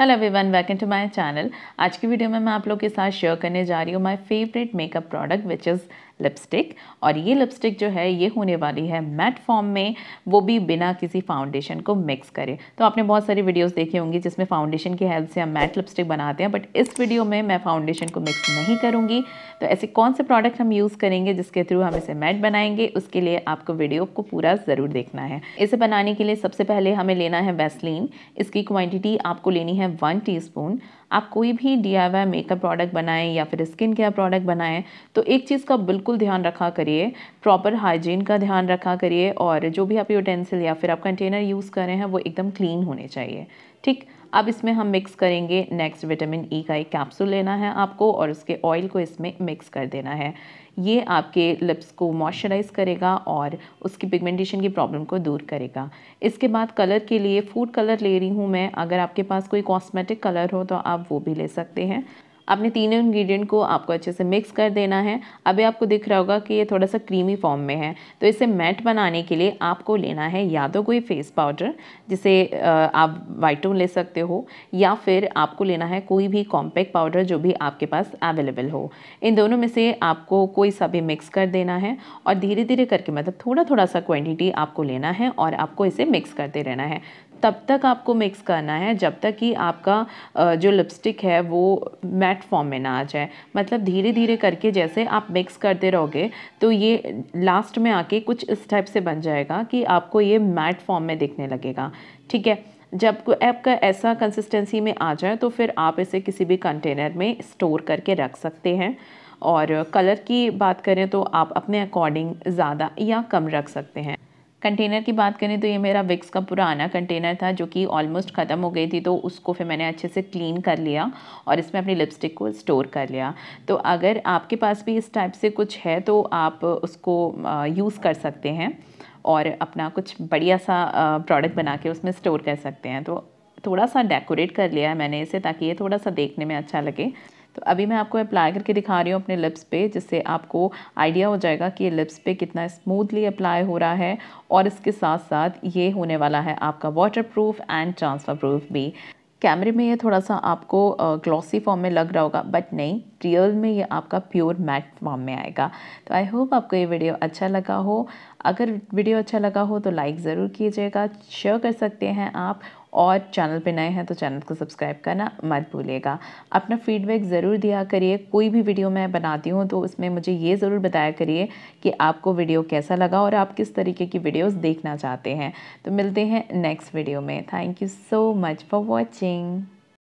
hello everyone welcome to my channel आज की video में मैं आप लोग के साथ शेयर करने जा रही हूँ my favourite makeup product which is lipstick और ये लिपस्टिक जो है ये होने वाली है मैट फॉर्म में वो भी बिना किसी फाउंडेशन को मिक्स करे तो आपने बहुत सारी वीडियोस देखी होंगी जिसमें फाउंडेशन की हेल्प से हम मैट लिपस्टिक बनाते हैं बट इस वीडियो में मैं फाउंडेशन को मिक्स नहीं करूँगी तो ऐसे कौन से प्रोडक्ट हम यूज़ करेंगे जिसके थ्रू हम इसे मैट बनाएंगे उसके लिए आपको वीडियो को पूरा ज़रूर देखना है इसे बनाने के लिए सबसे पहले हमें लेना है वेस्लिन इसकी क्वान्टिटी आपको लेनी है वन टी आप कोई भी डी आई मेकअप प्रोडक्ट बनाएं या फिर स्किन केयर प्रोडक्ट बनाएं तो एक चीज़ का बिल्कुल ध्यान रखा करिए प्रॉपर हाइजीन का ध्यान रखा करिए और जो भी आप यूटेंसिल या फिर आप कंटेनर यूज़ करें हैं वो एकदम क्लीन होने चाहिए ठीक अब इसमें हम मिक्स करेंगे नेक्स्ट विटामिन ई का एक कैप्सूल लेना है आपको और उसके ऑयल को इसमें मिक्स कर देना है ये आपके लिप्स को मॉइस्चराइज करेगा और उसकी पिगमेंटेशन की प्रॉब्लम को दूर करेगा इसके बाद कलर के लिए फूड कलर ले रही हूँ मैं अगर आपके पास कोई कॉस्मेटिक कलर हो तो आप वो भी ले सकते हैं आपने तीनों इंग्रेडिएंट को आपको अच्छे से मिक्स कर देना है अभी आपको दिख रहा होगा कि ये थोड़ा सा क्रीमी फॉर्म में है तो इसे मैट बनाने के लिए आपको लेना है या तो कोई फेस पाउडर जिसे आप वाइटोन ले सकते हो या फिर आपको लेना है कोई भी कॉम्पैक्ट पाउडर जो भी आपके पास अवेलेबल हो इन दोनों में से आपको कोई सा भी मिक्स कर देना है और धीरे धीरे करके मतलब थोड़ा थोड़ा सा क्वान्टिटी आपको लेना है और आपको इसे मिक्स करते रहना है तब तक आपको मिक्स करना है जब तक कि आपका जो लिपस्टिक है वो मैट फॉर्म में ना आ जाए मतलब धीरे धीरे करके जैसे आप मिक्स करते रहोगे तो ये लास्ट में आके कुछ इस टाइप से बन जाएगा कि आपको ये मैट फॉर्म में दिखने लगेगा ठीक है जब आपका ऐसा कंसिस्टेंसी में आ जाए तो फिर आप इसे किसी भी कंटेनर में स्टोर करके रख सकते हैं और कलर की बात करें तो आप अपने अकॉर्डिंग ज़्यादा या कम रख सकते हैं कंटेनर की बात करें तो ये मेरा विक्स का पुराना कंटेनर था जो कि ऑलमोस्ट ख़त्म हो गई थी तो उसको फिर मैंने अच्छे से क्लीन कर लिया और इसमें अपनी लिपस्टिक को स्टोर कर लिया तो अगर आपके पास भी इस टाइप से कुछ है तो आप उसको यूज़ कर सकते हैं और अपना कुछ बढ़िया सा प्रोडक्ट बना के उसमें स्टोर कर सकते हैं तो थोड़ा सा डेकोरेट कर लिया है मैंने इसे ताकि ये थोड़ा सा देखने में अच्छा लगे तो अभी मैं आपको अप्लाई करके दिखा रही हूँ अपने लिप्स पे जिससे आपको आइडिया हो जाएगा कि ये लिप्स पे कितना स्मूथली अप्लाई हो रहा है और इसके साथ साथ ये होने वाला है आपका waterproof and transfer proof भी कैमरे में ये थोड़ा सा आपको ग्लॉसी फॉर्म में लग रहा होगा बट नहीं रियल में ये आपका प्योर मैट फॉर्म में आएगा तो आई होप आपको ये वीडियो अच्छा लगा हो अगर वीडियो अच्छा लगा हो तो लाइक ज़रूर कीजिएगा शेयर कर सकते हैं आप और चैनल पे नए हैं तो चैनल को सब्सक्राइब करना मत भूलिएगा अपना फीडबैक ज़रूर दिया करिए कोई भी वीडियो मैं बनाती हूँ तो उसमें मुझे ये ज़रूर बताया करिए कि आपको वीडियो कैसा लगा और आप किस तरीके की वीडियोस देखना चाहते हैं तो मिलते हैं नेक्स्ट वीडियो में thank you so much for watching